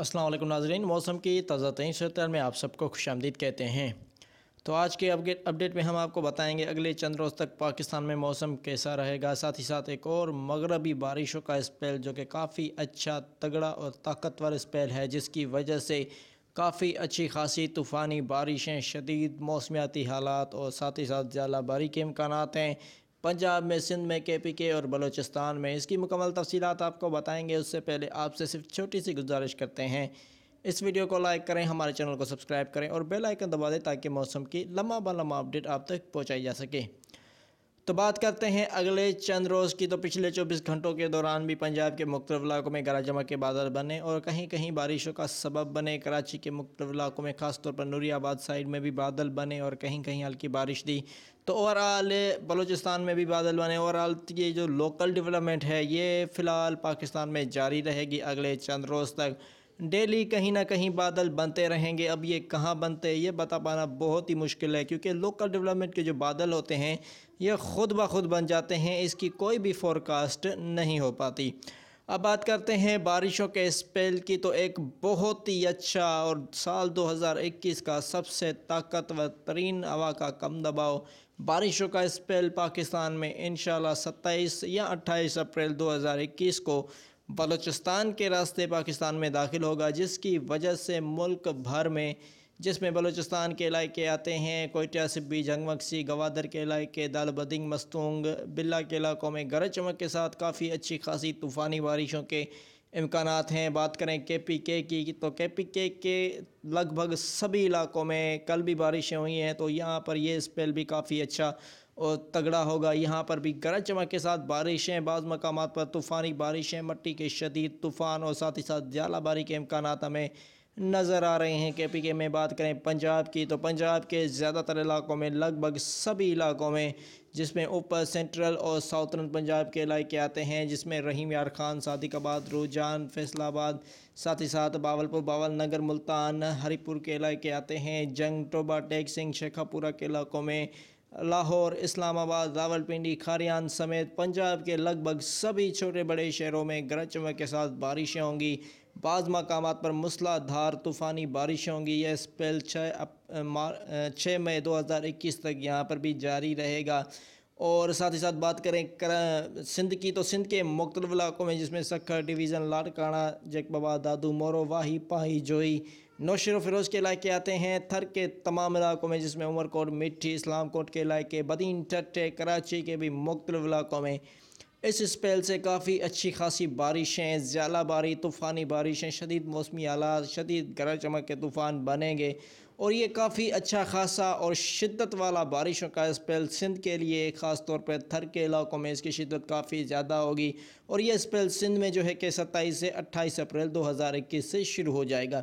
असल नाजरीन मौसम की ताज़ा तरीन सतर में आप सबको खुश आमदीद कहते हैं तो आज के अपडेट अपडेट में हम आपको बताएंगे अगले चंद रोज़ तक पाकिस्तान में मौसम कैसा रहेगा साथ ही साथ एक और मगरबी बारिशों का स्पेल जो कि काफ़ी अच्छा तगड़ा और ताकतवर स्पेल है जिसकी वजह से काफ़ी अच्छी खासी तूफ़ानी बारिशें शदीद मौसमियाती हालात और साथ ही साथ बारी के इम्कान हैं पंजाब में सिंध में के पी के और बलोचिस्तान में इसकी मुकम्मल तफसीत आपको बताएँगे उससे पहले आपसे सिर्फ छोटी सी गुजारिश करते हैं इस वीडियो को लाइक करें हमारे चैनल को सब्सक्राइब करें और बेल आइकन दबा दें ताकि मौसम की लम्बा बा लम्बा अपडेट आप तक पहुंचाई जा सके तो बात करते हैं अगले चंद रोज़ की तो पिछले 24 घंटों के दौरान भी पंजाब के मुख्त इलाकों में गरज चमक के बादल बने और कहीं कहीं बारिशों का सबब बने कराची के मुख्त इलाकों में खासतौर पर नूरियाबाद साइड में भी बादल बने और कहीं कहीं हल्की बारिश दी तो ओवरऑल बलूचिस्तान में भी बादल बने ओवरऑल ये जो लोकल डेवलपमेंट है ये फ़िलहाल पाकिस्तान में जारी रहेगी अगले चंद रोज़ तक डेली कहीं ना कहीं बादल बनते रहेंगे अब ये कहाँ बनते हैं ये बता पाना बहुत ही मुश्किल है क्योंकि लोकल डेवलपमेंट के जो बादल होते हैं ये खुद ब खुद बन जाते हैं इसकी कोई भी फोरकास्ट नहीं हो पाती अब बात करते हैं बारिशों के स्पेल की तो एक बहुत ही अच्छा और साल 2021 का सबसे ताकतवर तरीन हवा का कम दबाव बारिशों का स्पेल पाकिस्तान में इन 27 या 28 अप्रैल 2021 को बलूचिस्तान के रास्ते पाकिस्तान में दाखिल होगा जिसकी वजह से मुल्क भर में जिसमें बलूचिस्तान के इलाके आते हैं कोयटा सिब्बी जंगमक्सी गवादर के इलाके दाल बदिंग मस्तूंग बिल्ला के इलाकों में गरज चमक के साथ काफ़ी अच्छी खासी तूफ़ानी बारिशों के इम्कान हैं बात करें के पी के की तो के पी के के लगभग सभी इलाकों में कल भी बारिशें हुई हैं तो यहाँ पर ये स्पेल भी काफ़ी अच्छा और तगड़ा होगा यहाँ पर भी गरज चमक के साथ बारिशें बाज़ मकाम पर तूफ़ानी बारिशें मट्टी के शदीद तूफ़ान और साथ ही साथ बारी के इम्कान हमें नज़र आ रहे हैं के पी के में बात करें पंजाब की तो पंजाब के ज़्यादातर इलाकों में लगभग सभी इलाकों में जिसमें ऊपर सेंट्रल और साउथर्न पंजाब के इलाके आते हैं जिसमें रहीम यार खान सादिकाबाद रुझान फैसलाबाद साथ ही साथ बावलपुर बावल नगर मुल्तान हरिपुर के इलाके आते हैं जंग टोबा टेक सिंह शेखापुरा के इलाकों में लाहौर इस्लामाबाद रावलपिंडी खारियान समेत पंजाब के लगभग सभी छोटे बड़े शहरों में गरज चमक के साथ बारिशें होंगी बाज़ मकाम पर मूसलाधार तूफ़ानी बारिशें होंगी यह स्पेल छः छः मई 2021 तक यहाँ पर भी जारी रहेगा और साथ ही साथ बात करें कर सिंध की तो सिंध के मुख्तलिफ इलाकों में जिसमें सखर डिवीज़न लाड़काना जगबवा दादू मोरो वाही पाही जोई नौशर फिरोज़ के इलाके आते हैं थर के तमाम इलाकों में जिसमें उमरकोट मिट्टी इस्लाम कोट के इलाके बदीन टट्टे कराची के भी मुख्तलिफ इलाकों में इस स्पेल से काफ़ी अच्छी खासी बारिशें ज़्यादा बारी तूफ़ानी बारिशें शदीद मौसमी आलात शदीद गरज चमक के तूफ़ान बनेंगे और ये काफ़ी अच्छा खासा और शिद्दत वाला बारिशों का स्पेल सिंध के लिए ख़ास तौर पर थर के इलाकों में इसकी शिद्दत काफ़ी ज़्यादा होगी और यह स्पेल सिंध में जो है कि सत्ताईस से अट्ठाईस अप्रैल दो हज़ार इक्कीस से शुरू हो जाएगा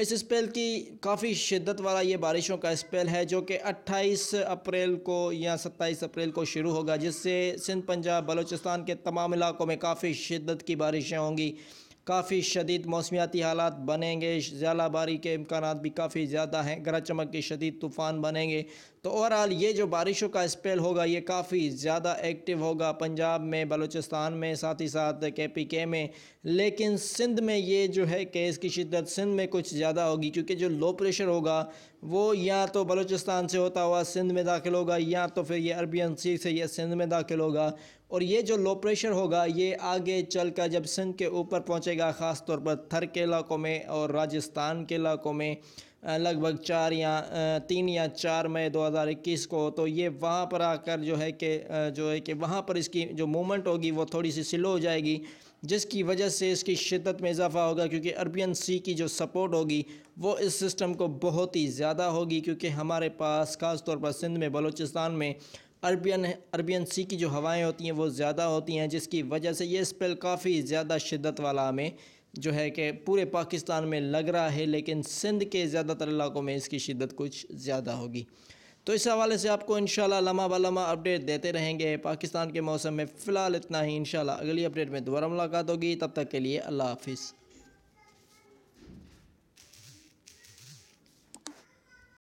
इस स्पेल की काफ़ी शिद्दत वाला ये बारिशों का स्पेल है जो कि 28 अप्रैल को या 27 अप्रैल को शुरू होगा जिससे सिंध पंजाब बलूचिस्तान के तमाम इलाकों में काफ़ी शिद्दत की बारिशें होंगी काफ़ी शदीद मौसमियाती हालात बनेंगे बारी के इम्कान भी काफ़ी ज़्यादा हैं गरज चमक के शदीद तूफ़ान बनेंगे तो ओवरऑल ये जो बारिशों का स्पेल होगा ये काफ़ी ज़्यादा एक्टिव होगा पंजाब में बलूचिस्तान में साथ ही साथ के पी के में लेकिन सिंध में ये जो है कि इसकी शिदत सिंध में कुछ ज़्यादा होगी क्योंकि जो लो प्रेशर होगा वो या तो बलूचिस्तान से होता हुआ सिंध में दाखिल होगा या तो फिर ये अरबियन सी से ये सिंध में दाखिल होगा और ये जो लो प्रेशर होगा ये आगे चल कर जब सिंध के ऊपर पहुंचेगा ख़ास तौर पर थर के इलाकों में और राजस्थान के इलाकों में लगभग चार या तीन या चार मई 2021 को तो ये वहाँ पर आकर जो है कि जो है कि वहाँ पर इसकी जो मूवमेंट होगी वो थोड़ी सी स्लो हो जाएगी जिसकी वजह से इसकी शिदत में इजाफा होगा क्योंकि अरबियन सी की जो सपोर्ट होगी वो इस सिस्टम को बहुत ही ज़्यादा होगी क्योंकि हमारे पास ख़ास तौर पर सिंध में बलूचिस्तान में अरबियन अरबियन सी की जो हवाएं होती हैं वो ज़्यादा होती हैं जिसकी वजह से ये स्पेल काफ़ी ज़्यादा शिदत वाला हमें जो है कि पूरे पाकिस्तान में लग रहा है लेकिन सिंध के ज़्यादातर इलाकों में इसकी शिदत कुछ ज़्यादा होगी तो इस हवाले से आपको इन लम्हा बलमा अपडेट देते रहेंगे पाकिस्तान के मौसम में फ़िलहाल इतना ही इन अगली अपडेट में दोबारा मुलाकात होगी तब तक के लिए अल्लाह हाफिज़